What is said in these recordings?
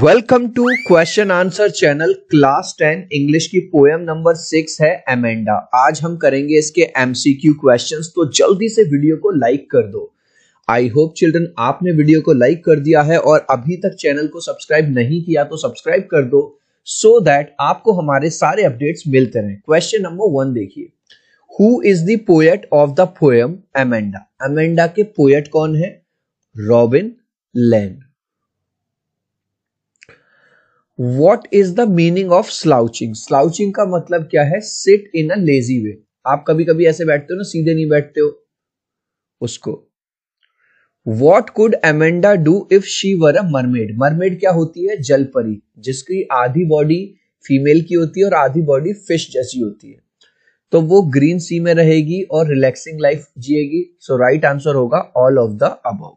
welcome to question answer channel class ten English की poem number six है Amanda आज हम करेंगे इसके एमसीक्यू क्वेश्चंस तो जल्दी से वीडियो को लाइक कर दो आई होप चिल्ड्रन आपने वीडियो को लाइक कर दिया है और अभी तक चैनल को सब्सक्राइब नहीं किया तो सब्सक्राइब कर दो सो so दैट आपको हमारे सारे अपडेट्स मिलते रहे क्वेश्चन नंबर वन देखिए who is the poet of the poem Amanda Amanda के पोएट कौन है Robin Land what is the meaning of slouching slouching का मतलब क्या है सिट इन अ लेजी वे आप कभी कभी ऐसे बैठते हो ना सीधे नहीं बैठते हो उसको what could Amanda do if she were a mermaid mermaid क्या होती है जलपरी जिसकी आधी बॉडी फीमेल की होती है और आधी बॉडी फिश जैसी होती है तो वो ग्रीन सी में रहेगी और रिलैक्सिंग लाइफ जिएगी सो राइट आंसर होगा all of the above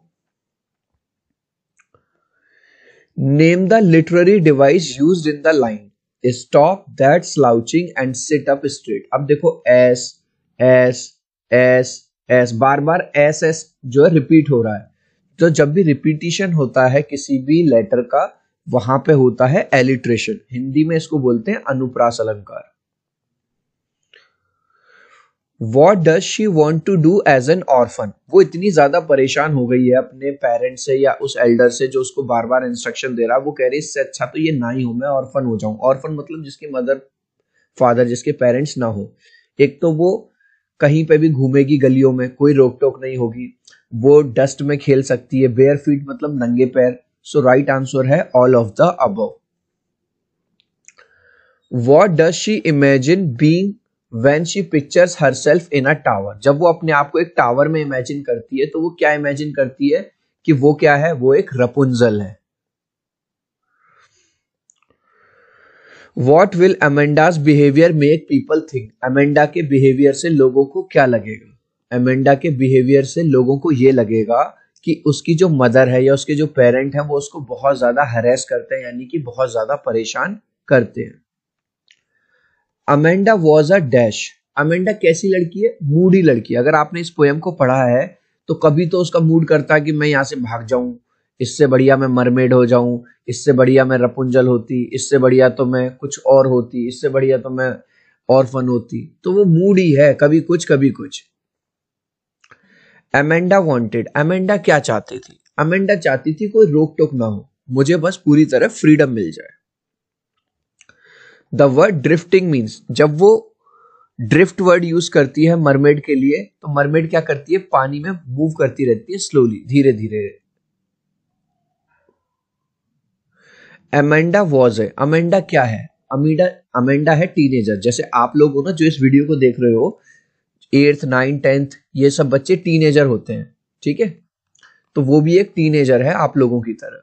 name the literary device use in the line stop that slouching and sit up straight अब देखो एस एस एस एस बार बार एस एस जो है रिपीट हो रहा है तो जब भी रिपीटिशन होता है किसी भी लेटर का वहां पे होता है एलिट्रेशन हिंदी में इसको बोलते हैं अनुप्रास अलंकार what does she want to do as an orphan वो इतनी ज़्यादा परेशान हो गई है अपने पेरेंट्स से या उस एल्डर से जो उसको बार बार इंस्ट्रक्शन दे रहा है वो कह रही इससे अच्छा तो ये ना ही हो मैं ऑर्फन हो जाऊँ ऑर्फन मतलब जिसके मदर फादर जिसके पेरेंट्स ना हो एक तो वो कहीं पे भी घूमेगी गलियों में कोई रोक टोक नहीं होगी वो डस्ट में खेल सकती है बेयर फीट मतलब नंगे पैर सो राइट आंसर है all of the above what does she imagine being when she pictures herself in a tower जब वो अपने आप को एक टावर में इमेजिन करती है तो वो क्या इमेजिन करती है कि वो क्या है वो एक रपुंजल है what will Amanda's behaviour make people think Amanda के बिहेवियर से लोगों को क्या लगेगा अमेंडा के बिहेवियर से लोगों को ये लगेगा कि उसकी जो मदर है या उसके जो पेरेंट है वो उसको बहुत ज़्यादा हरेस करते हैं यानी कि बहुत ज़्यादा परेशान करते हैं Amanda was a dash Amanda कैसी लड़की है मूडी लड़की अगर आपने इस पोएम को पढ़ा है तो कभी तो उसका मूड करता है कि मैं यहाँ से भाग जाऊं इससे बढ़िया मैं मरमेड हो जाऊं इससे बढ़िया मैं रपुंजल होती इससे बढ़िया तो मैं कुछ और होती इससे बढ़िया तो मैं और फन होती तो वो मूड ही है कभी कुछ कभी कुछ अमेंडा वॉन्टेड अमेंडा क्या चाहती थी अमेंडा चाहती थी कोई रोक टोक ना हो मुझे बस पूरी तरह फ्रीडम मिल जाए द वर्ड ड्रिफ्टिंग मीन्स जब वो ड्रिफ्ट वर्ड यूज करती है मरमेड के लिए तो मरमेड क्या करती है पानी में मूव करती रहती है स्लोली धीरे धीरे अमेंडा वॉज है अमेंडा क्या है अमीडा अमेंडा है टीनेजर जैसे आप लोग हो ना जो इस वीडियो को देख रहे हो एट्थ नाइन्थ टेंथ ये सब बच्चे टीनेजर होते हैं ठीक है तो वो भी एक टीनेजर है आप लोगों की तरह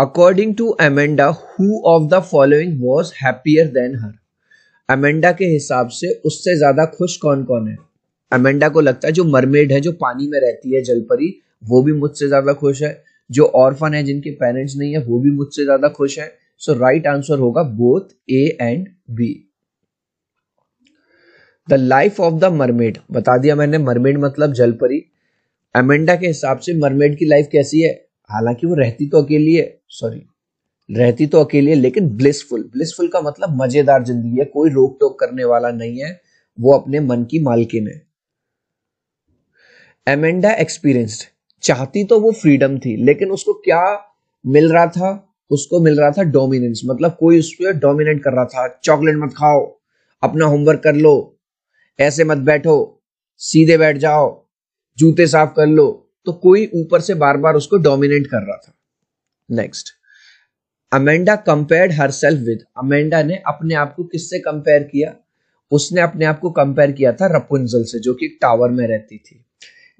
according to Amanda who of the following was happier than her Amanda के हिसाब से उससे ज़्यादा खुश कौन कौन है अमेंडा को लगता है जो मरमेड है जो पानी में रहती है जलपरी वो भी मुझसे ज़्यादा खुश है जो ऑर्फन है जिनके पेरेंट्स नहीं है वो भी मुझसे ज़्यादा खुश है सो राइट आंसर होगा both A and B the life of the mermaid बता दिया मैंने मरमेड मतलब जलपरी अमेंडा के हिसाब से मरमेड की लाइफ कैसी है हालांकि वो रहती तो अकेली है सॉरी रहती तो अकेली है लेकिन ब्लिसफुल ब्लिसफुल का मतलब मजेदार जिंदगी है कोई रोक टोक करने वाला नहीं है वो अपने मन की मालकिन है एमेंडा एक्सपीरियंस्ड चाहती तो वो फ्रीडम थी लेकिन उसको क्या मिल रहा था उसको मिल रहा था डोमिनेंस मतलब कोई उस पर डोमिनेट कर रहा था चॉकलेट मत खाओ अपना होमवर्क कर लो ऐसे मत बैठो सीधे बैठ जाओ जूते साफ कर लो तो कोई ऊपर से बार बार उसको डोमिनेट कर रहा था next Amanda compared herself with Amanda ने अपने आप को किससे कंपेयर किया उसने अपने आप को कंपेयर किया था रपुंजल से जो कि एक टावर में रहती थी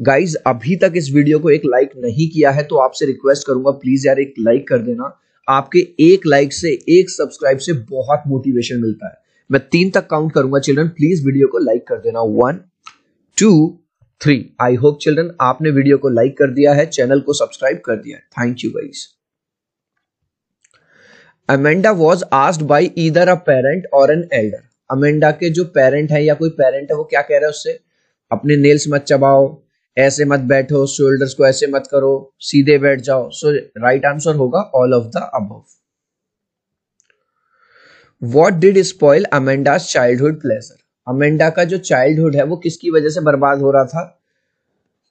गाइज अभी तक इस वीडियो को एक लाइक नहीं किया है तो आपसे रिक्वेस्ट करूंगा प्लीज यार एक लाइक कर देना आपके एक लाइक से एक सब्सक्राइब से बहुत मोटिवेशन मिलता है मैं तीन तक काउंट करूंगा चिल्ड्रन प्लीज वीडियो को लाइक कर देना one two three I hope children आपने वीडियो को लाइक कर दिया है चैनल को सब्सक्राइब कर दिया है thank you guys Amanda was asked by either a parent or an elder Amanda के जो पेरेंट है या कोई पेरेंट है वो क्या कह रहे हैं उससे अपने नेल्स मत चबाओ ऐसे मत बैठो शोल्डर्स को ऐसे मत करो सीधे बैठ जाओ सो राइट आंसर होगा all of the above what did spoil Amanda's childhood pleasure Amanda का जो चाइल्डहुड है वो किसकी वजह से बर्बाद हो रहा था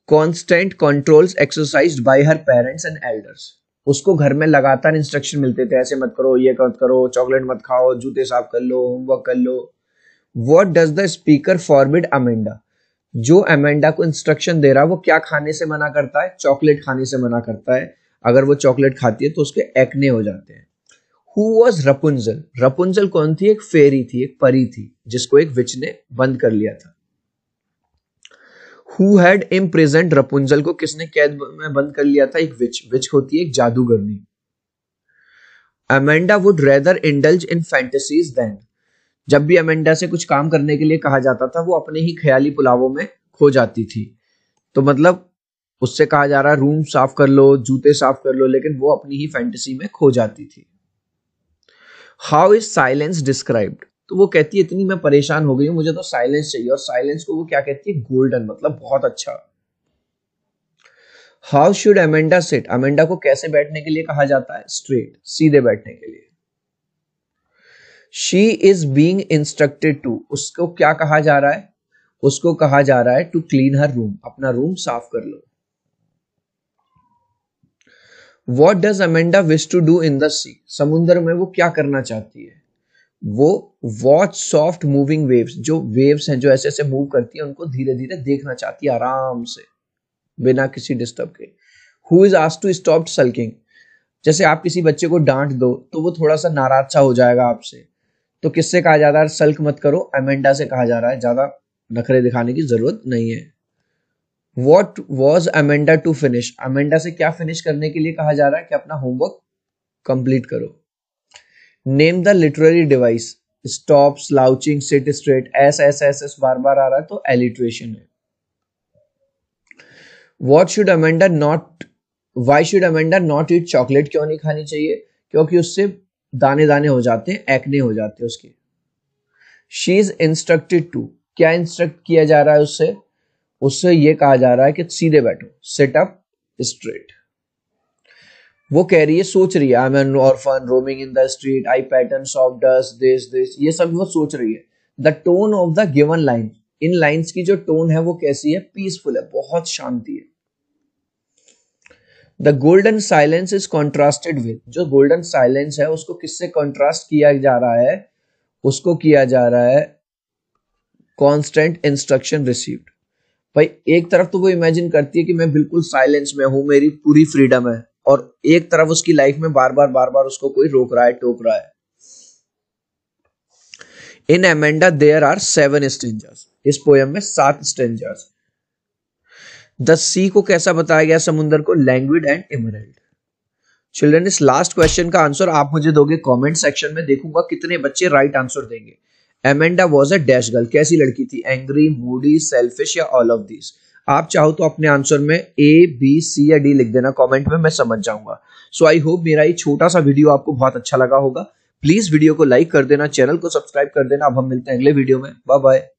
constant controls exercise by her parents and elders उसको घर में लगातार इंस्ट्रक्शन मिलते थे ऐसे मत करो ये मत करो चॉकलेट मत खाओ जूते साफ कर लो होमवर्क कर लो what does the speaker forbid Amanda जो अमेंडा को इंस्ट्रक्शन दे रहा है वो क्या खाने से मना करता है चॉकलेट खाने से मना करता है अगर वो चॉकलेट खाती है तो उसके एक्ने हो जाते हैं हु वॉज रपुंजल रपुंजल कौन थी एक फेरी थी एक परी थी जिसको एक विच ने बंद कर लिया था हुड इम प्रेजेंट रपुंजल को किसने कैद में बंद कर लिया था एक विच विच होती है एक जादूगरनी Amanda would rather indulge in fantasies than जब भी अमेंडा से कुछ काम करने के लिए कहा जाता था वो अपने ही ख्याली पुलावों में खो जाती थी तो मतलब उससे कहा जा रहा है रूम साफ कर लो जूते साफ कर लो लेकिन वो अपनी ही फैंटेसी में खो जाती थी हाउ इज साइलेंस डिस्क्राइब्ड तो वो कहती है इतनी मैं परेशान हो गई हूं मुझे तो साइलेंस चाहिए और साइलेंस को वो क्या कहती है गोल्डन मतलब बहुत अच्छा how should Amanda sit Amanda को कैसे बैठने के लिए कहा जाता है स्ट्रेट सीधे बैठने के लिए she is being instructed to उसको क्या कहा जा रहा है उसको कहा जा रहा है टू क्लीन हर रूम अपना रूम साफ कर लो what does Amanda wish to do in the sea समुद्र में वो क्या करना चाहती है वो वॉच सॉफ्ट मूविंग वेव्स जो वेव्स हैं जो ऐसे ऐसे मूव करती है उनको धीरे धीरे देखना चाहती है आराम से बिना किसी डिस्टर्ब के हु इज आज टू स्टॉप सल्किंग जैसे आप किसी बच्चे को डांट दो तो वो थोड़ा सा नाराज सा हो जाएगा आपसे तो किससे कहा जा रहा है सल्क मत करो अमेंडा से कहा जा रहा है ज्यादा नखरे दिखाने की जरूरत नहीं है what was Amanda to finish Amanda से क्या फिनिश करने के लिए कहा जा रहा है कि अपना होमवर्क कंप्लीट करो name the literary device stop slouching sit straight S S S S बार बार आ रहा है तो एलिट्रेशन है what should Amanda not why should Amanda not eat chocolate क्यों नहीं खानी चाहिए क्योंकि उससे दाने दाने हो जाते हैं एक्ने हो जाते हैं उसके शी इज इंस्ट्रक्टेड टू क्या इंस्ट्रक्ट किया जा रहा है उससे उससे ये कहा जा रहा है कि सीधे बैठो सेटअप स्ट्रेट वो कह रही है सोच रही है I am an orphan roaming in the street I pattern of dust this this ये सब वो सोच रही है the tone of the given line in lines की जो टोन है वो कैसी है पीसफुल है बहुत शांति है the golden silence is contrasted with जो गोल्डन साइलेंस है उसको किससे कॉन्ट्रास्ट किया जा रहा है उसको किया जा रहा है कॉन्स्टेंट इंस्ट्रक्शन रिसीव्ड भाई एक तरफ तो वो इमेजिन करती है कि मैं बिल्कुल साइलेंस में हूँ मेरी पूरी फ्रीडम है और एक तरफ उसकी लाइफ में बार बार बार बार उसको कोई रोक रहा है टोक रहा है in Amanda there are seven strangers इस पोयम में सात स्टेंजर्स द सी को कैसा बताया गया समुद्र को लैंग्वेज एंड इमरल्ड चिल्ड्रन इस लास्ट क्वेश्चन का आंसर आप मुझे दोगे कमेंट सेक्शन में देखूंगा कितने बच्चे राइट right आंसर देंगे Amanda was a dash girl कैसी लड़की थी एंग्री मूडी सेल्फिश या ऑल ऑफ दीज आप चाहो तो अपने आंसर में ए बी सी या डी लिख देना कमेंट में मैं समझ जाऊंगा सो आई होप मेरा ये छोटा सा वीडियो आपको बहुत अच्छा लगा होगा प्लीज वीडियो को लाइक कर देना चैनल को सब्सक्राइब कर देना अब हम मिलते हैं अगले वीडियो में बाय बाय